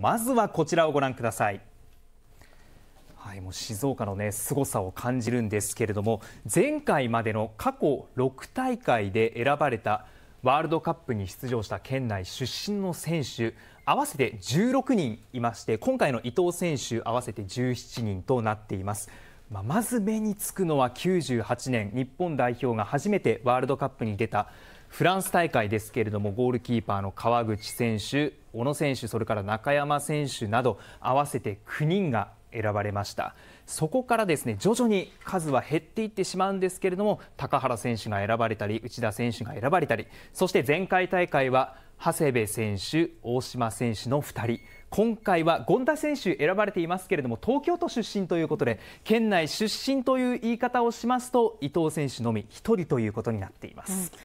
まずはこちらをご覧ください。はい、もう静岡のね凄さを感じるんですけれども前回までの過去6大会で選ばれたワールドカップに出場した県内出身の選手合わせて16人いまして今回の伊藤選手合わせて17人となっています。まあ、まず目につくのは98年日本代表が初めてワールドカップに出たフランス大会ですけれどもゴールキーパーの川口選手小野選手、それから中山選手など合わせて9人が選ばれましたそこからですね徐々に数は減っていってしまうんですけれども高原選手が選ばれたり内田選手が選ばれたりそして前回大会は長谷部選手、大島選手の2人今回は権田選手選ばれていますけれども東京都出身ということで県内出身という言い方をしますと伊藤選手のみ1人ということになっています。うん